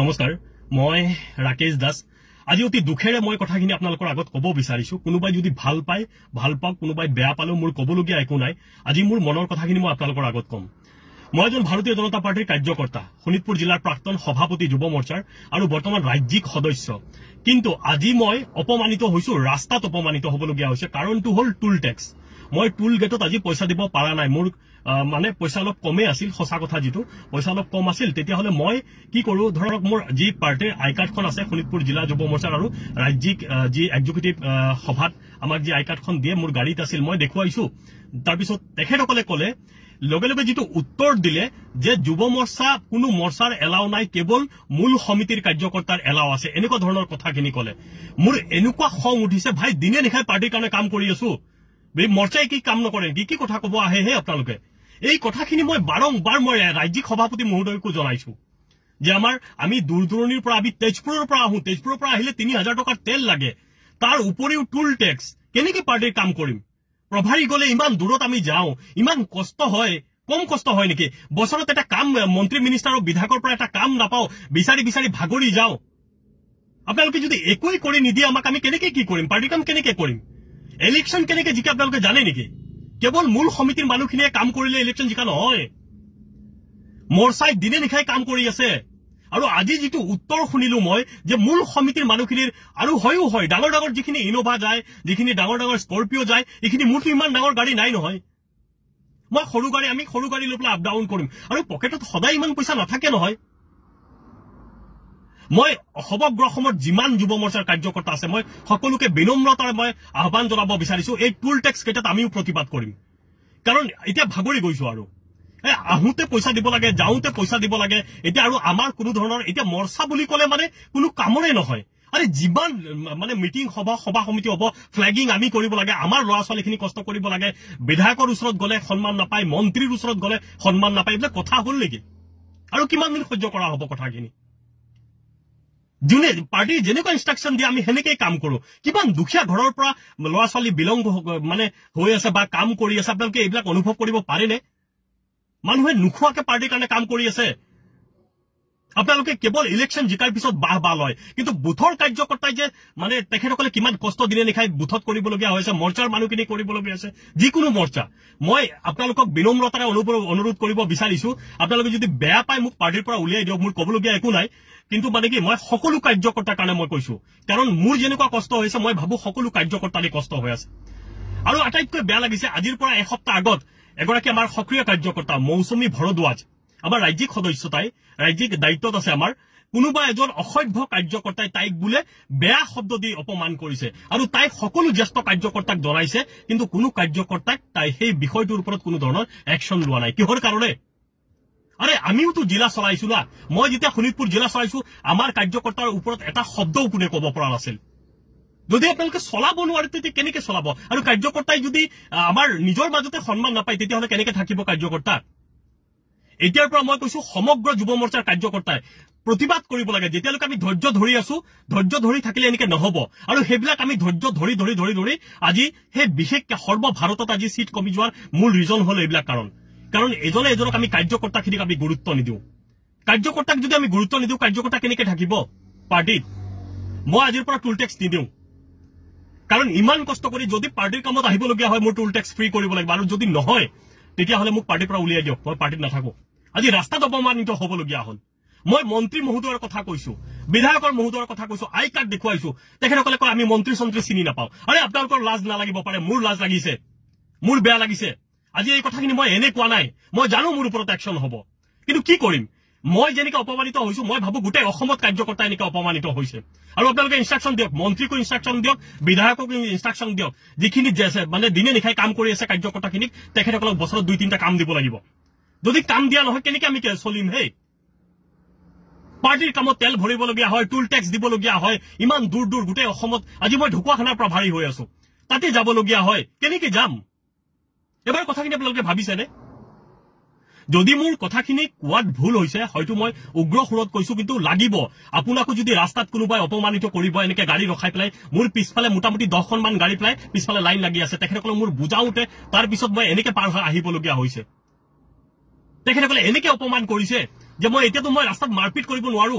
নমস্কাৰ মই ৰাকেশ দাস আজি অতি দুখেৰে মই কথাখিনি আপোনালোকৰ আগত কব বিচাৰিছো কোনোবাই যদি ভাল পায় ভাল পাওক কোনোবাই বেয়া পালেও মোৰ কবলগীয়া একো নাই আজি মোৰ মনৰ কথাখিনি মই আপোনালোকৰ আগত কম মই এজন ভাৰতীয় জনতা পাৰ্টীৰ কাৰ্যকৰ্তা শোণিতপুৰ জিলাৰ প্ৰাক্তন সভাপতি যুৱ মৰ্চাৰ আৰু বৰ্তমান ৰাজ্যিক সদস্য কিন্তু আজি মই অপমানিত হৈছো ৰাস্তাত অপমানিত হবলগীয়া হৈছে কাৰণটো হ'ল টুল টেক্স মই টুল গেটত আজি পইচা দিব পাৰা নাই মোৰ মানে পইচা অলপ কমেই আছিল সঁচা কথা যিটো পইচা অলপ কম আছিল তেতিয়াহলে মই কি কৰো ধৰক মোৰ যি পাৰ্টিৰ আই কাৰ্ডখন আছে শোণিতপুৰ জিলা যুৱ মৰ্চাৰ আৰু ৰাজ্যিক যি এক্সিকিউটিভ সভাত আমাক যি আই কাৰ্ডখন দিয়ে মোৰ গাড়ীত আছিল মই দেখুৱাইছো তাৰপিছত তেখেতসকলে কলে লগে লগে যিটো উত্তৰ দিলে যে যুৱ মৰ্চা কোনো মৰ্চাৰ এলাও নাই কেৱল মূল সমিতিৰ কাৰ্যকৰ্তাৰ এলাও আছে এনেকুৱা ধৰণৰ কথাখিনি কলে মোৰ এনেকুৱা খং উঠিছে ভাই দিনে নিশাই পাৰ্টিৰ কাৰণে কাম কৰি আছো মৰ্চাই কি কাম নকৰে কি কি কথা কব আহে হে আপোনালোকে এই কথাখিনি মই বাৰম্বাৰ মই ৰাজ্যিক সভাপতি মহোদয়কো জনাইছো যে আমাৰ আমি দূৰ দূৰণিৰ পৰা আমি তেজপুৰৰ পৰা আহো তেজপুৰৰ পৰা আহিলে তিনি হাজাৰ টকাৰ তেল লাগে তাৰ উপৰিও টুল টেক্স কেনেকে পাৰ্টিৰ কাম কৰিম প্ৰভাৰী গলে ইমান দূৰত আমি যাওঁ ইমান কষ্ট হয় কম কষ্ট হয় নেকি বছৰত এটা কাম মন্ত্ৰী মিনিষ্টাৰ আৰু বিধায়কৰ পৰা এটা কাম নাপাওঁ বিচাৰি বিচাৰি ভাগৰি যাওঁ আপোনালোকে যদি একোৱেই কৰি নিদিয়ে আমাক আমি কেনেকে কি কৰিম পাৰ্টিৰ কাম কেনেকে কৰিম ইলেকশ্যন কেনেকে জিকে আপোনালোকে জানে নেকি কেৱল মূল সমিতিৰ মানুহখিনিয়ে কাম কৰিলে ইলেকশ্যন জিকা নয় মোৰ্চাই দিনে নিশাই কাম কৰি আছে আৰু আজি যিটো উত্তৰ শুনিলো মই যে মূল সমিতিৰ মানুহখিনিৰ আৰু হয়ো হয় ডাঙৰ ডাঙৰ যিখিনি ইন'ভা যায় যিখিনি ডাঙৰ ডাঙৰ স্কৰ্পিও যায় এইখিনি মোৰতো ইমান ডাঙৰ গাড়ী নাই নহয় মই সৰু গাড়ী আমি সৰু গাড়ী লৈ পেলাই আপ ডাউন কৰিম আৰু পকেটত সদায় ইমান পইচা নাথাকে নহয় মই সমগ্ৰ সমগ্ৰসমূহত যিমান যুৱ মৰ্চাৰ কাৰ্যকৰ্তা আছে মই সকলোকে বিনম্ৰতাৰে মই আহ্বান জনাব বিচাৰিছো এই টুল টেক্স কেইটাত আমিও প্ৰতিবাদ কৰিম কাৰণ এতিয়া ভাগৰি গৈছো আৰু আহোতে পইচা দিব লাগে যাওঁতে পইচা দিব লাগে এতিয়া আৰু আমাৰ কোনো ধৰণৰ এতিয়া মৰ্চা বুলি কলে মানে কোনো কামৰে নহয় আৰে যিমান মানে মিটিং সভা সভা সমিতি হব ফ্লেগিং আমি কৰিব লাগে আমাৰ ল'ৰা ছোৱালীখিনি কষ্ট কৰিব লাগে বিধায়কৰ ওচৰত গলে সন্মান নাপায় মন্ত্ৰীৰ ওচৰত গলে সন্মান নাপায় এইবিলাক কথা হল নেকি আৰু কিমান দিন সহ্য কৰা হব কথাখিনি যোনে পাৰ্টি যেনেকুৱা ইনষ্ট্ৰাকশ্যন দিয়ে আমি সেনেকেই কাম কৰোঁ কিমান দুখীয়া ঘৰৰ পৰা ল'ৰা ছোৱালী বিলং মানে হৈ আছে বা কাম কৰি আছে আপোনালোকে এইবিলাক অনুভৱ কৰিব পাৰেনে মানুহে নোখোৱাকে পাৰ্টিৰ কাৰণে কাম কৰি আছে আপোনালোকে কেৱল ইলেকশ্যন জিকাৰ পিছত বাহ বাহ লয় কিন্তু বুথৰ কাৰ্যকৰ্তাই যে মানে তেখেতসকলে কিমান কষ্ট দিনে নিশাই বুথত কৰিবলগীয়া হৈছে মৰ্চাৰ মানুহখিনি কৰিবলগীয়া হৈছে যিকোনো মৰ্চা মই আপোনালোকক বিনম্ৰতাৰে অনুৰোধ অনুৰোধ কৰিব বিচাৰিছো আপোনালোকে যদি বেয়া পায় মোক পাৰ্টীৰ পৰা উলিয়াই দিয়ক মোৰ কবলগীয়া একো নাই কিন্তু মানে কি মই সকলো কাৰ্যকৰ্তাৰ কাৰণে মই কৈছো কাৰণ মোৰ যেনেকুৱা কষ্ট হৈছে মই ভাবো সকলো কাৰ্যকৰ্তাৰে কষ্ট হৈ আছে আৰু আটাইতকৈ বেয়া লাগিছে আজিৰ পৰা এসপ্তাহ আগত এগৰাকী আমাৰ সক্ৰিয় কাৰ্যকৰ্তা মৌচুমী ভৰদ্বাজ আমাৰ ৰাজ্যিক সদস্য তাই ৰাজ্যিক দায়িত্বত আছে আমাৰ কোনোবা এজন অসভ্য কাৰ্যকৰ্তাই তাইক বোলে বেয়া শব্দ দি অপমান কৰিছে আৰু তাইক সকলো জ্যেষ্ঠ কাৰ্যকৰ্তাক জনাইছে কিন্তু কোনো কাৰ্যকৰ্তাক তাই সেই বিষয়টোৰ ওপৰত কোনো ধৰণৰ একশ্যন লোৱা নাই কিহৰ কাৰণে আৰে আমিওতো জিলা চলাইছো না মই যেতিয়া শোণিতপুৰ জিলা চলাইছো আমাৰ কাৰ্যকৰ্তাৰ ওপৰত এটা শব্দও কোনে কব পৰা নাছিল যদি আপোনালোকে চলাব নোৱাৰে তেতিয়া কেনেকে চলাব আৰু কাৰ্যকৰ্তাই যদি আমাৰ নিজৰ মাজতে সন্মান নাপায় তেতিয়াহলে কেনেকে থাকিব কাৰ্যকৰ্তাৰ এতিয়াৰ পৰা মই কৈছো সমগ্ৰ যুৱ মৰ্চাৰ কাৰ্যকৰ্তাই প্ৰতিবাদ কৰিব লাগে যেতিয়ালৈকে আমি ধৈৰ্য ধৰি আছো ধৈৰ্য ধৰি থাকিলে এনেকে নহব আৰু সেইবিলাক আমি ধৈৰ্য ধৰি ধৰি ধৰি ধৰি আজি সেই বিশেষকে সৰ্বভাৰতত আজি চিট কমি যোৱাৰ মূল ৰিজন হল এইবিলাক কাৰণ কাৰণ এজনে এজনক আমি কাৰ্যকৰ্তাখিনিক আমি গুৰুত্ব নিদিওঁ কাৰ্যকৰ্তাক যদি আমি গুৰুত্ব নিদিওঁ কাৰ্যকৰ্তা কেনেকে থাকিব পাৰ্টীত মই আজিৰ পৰা টুল টেক্স নিদিওঁ কাৰণ ইমান কষ্ট কৰি যদি পাৰ্টীৰ কামত আহিবলগীয়া হয় মোৰ টুল টেক্স ফ্ৰী কৰিব লাগিব আৰু যদি নহয় তেতিয়াহলে মোক পাৰ্টিৰ পৰা উলিয়াই দিয়ক মই পাৰ্টিত নাথাকো আজি ৰাস্তাত অপমানিত হবলগীয়া হল মই মন্ত্ৰী মহোদয়ৰ কথা কৈছো বিধায়কৰ মহোদয়ৰ কথা কৈছো আই কাৰ্ড দেখুৱাইছো তেখেতসকলে কয় আমি মন্ত্ৰী চন্ত্ৰী চিনি নাপাওঁ আৰে আপোনালোকৰ লাজ নালাগিব পাৰে মোৰ লাজ লাগিছে মোৰ বেয়া লাগিছে আজি এই কথাখিনি মই এনে কোৱা নাই মই জানো মোৰ ওপৰত একচন হব কিন্তু কি কৰিম মই যেনেকে অপমানিত হৈছো মই ভাবো গোটেই অসমত কাৰ্যকৰ্তা এনেকে অপমানিত হৈছে আৰু আপোনালোকে ইনষ্ট্ৰাকশ্যন দিয়ক মন্ত্ৰীকো ইনষ্ট্ৰাকশ্যন দিয়ক বিধায়ককো ইনষ্ট্ৰাকশ্যন দিয়ক যিখিনি মানে দিনে নিশাই কাম কৰি আছে কাৰ্যকৰ্তাখিনিক তেখেতসকলক বছৰত দুই তিনিটা কাম দিব লাগিব যদি কাম দিয়া নহয় কেনেকে আমি চলিম হেই পাৰ্টীৰ কামত তেল ভৰিবলগীয়া হয় টুল টেক্স দিবলগীয়া হয় ইমান দূৰ দূৰ গোটেই অসমত আজি মই ঢুকুৱাখানাৰ ভাৰী হৈ আছো তাতে যাবলগীয়া হয় কেনেকে যাম এবাৰ কথাখিনি আপোনালোকে ভাবিছেনে যদি মোৰ কথাখিনি কোৱাত ভুল হৈছে হয়তো মই উগ্ৰ সুৰত কৈছো কিন্তু লাগিব আপোনাকো যদি ৰাস্তাত কোনোবাই অপমানিত কৰিব এনেকে গাড়ী ৰখাই পেলাই মোৰ পিছফালে মোটামুটি দহখনমান গাড়ী পেলাই পিছফালে লাইন লাগি আছে তেখেতসকলক মোৰ বুজাওঁতে তাৰপিছত মই এনেকে পাৰ হৈ আহিবলগীয়া হৈছে তেখেতসকলে এনেকে অপমান কৰিছে যে মই এতিয়াতো মই ৰাস্তাত মাৰপিট কৰিব নোৱাৰো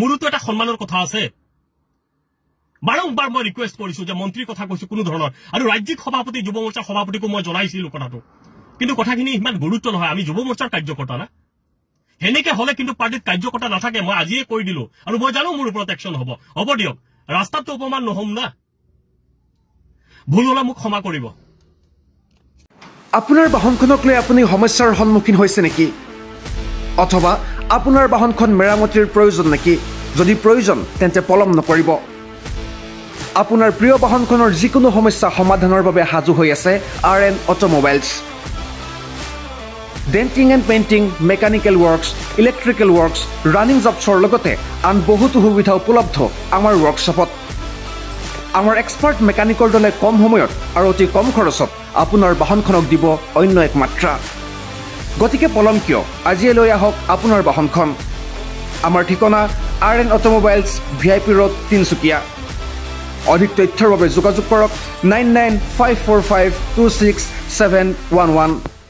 মোৰোতো এটা সন্মানৰ কথা আছে বাৰম্বাৰ মই ৰিকুৱেষ্ট কৰিছো যে মন্ত্ৰীৰ কথা কৈছো কোনো ধৰণৰ আৰু ৰাজ্যিক সভাপতি যুৱ মৰ্চাৰ সভাপতিকো মই জনাইছিলো কথাটো কিন্তু কথাখিনি ইমান গুৰুত্ব নহয় আমি যুৱ মৰ্চাৰ কাৰ্যকৰ্তা না সেনেকে হলে কিন্তু পাৰ্টিৰ কাৰ্যকৰ্তা নাথাকে মই আজিয়ে কৈ দিল আৰু মই জানো মোৰ ওপৰত একশন হব হব দিয়ক ৰাস্তাত অপমান নহম না ভুল হলে মোক ক্ষমা কৰিব আপোনাৰ বাহনখনক লৈ আপুনি সমস্যাৰ সন্মুখীন হৈছে নেকি অথবা আপোনাৰ বাহনখন মেৰামতিৰ প্ৰয়োজন নেকি যদি প্ৰয়োজন তেন্তে পলম নকৰিব আপোনাৰ প্ৰিয় বাহনখনৰ যিকোনো সমস্যা সমাধানৰ বাবে সাজু হৈ আছে R N automobiles denting and painting mechanical works electrical works running জবছৰ লগতে আন বহুতো সুবিধা উপলব্ধ আমাৰ ৱৰ্কশ্বপত আমাৰ এক্সপাৰ্ট মেকানিকৰ দলে কম সময়ত আৰু অতি কম খৰচত আপোনাৰ বাহনখনক দিব অন্য এক মাত্ৰা গতিকে পলম কিয় আজিয়ে লৈ আহক আপোনাৰ বাহনখন আমাৰ ঠিকনা R N automobiles V I P road Tinsukia অধিক তথ্যৰ বাবে যোগাযোগ কৰক nine nine five four five two six seven one one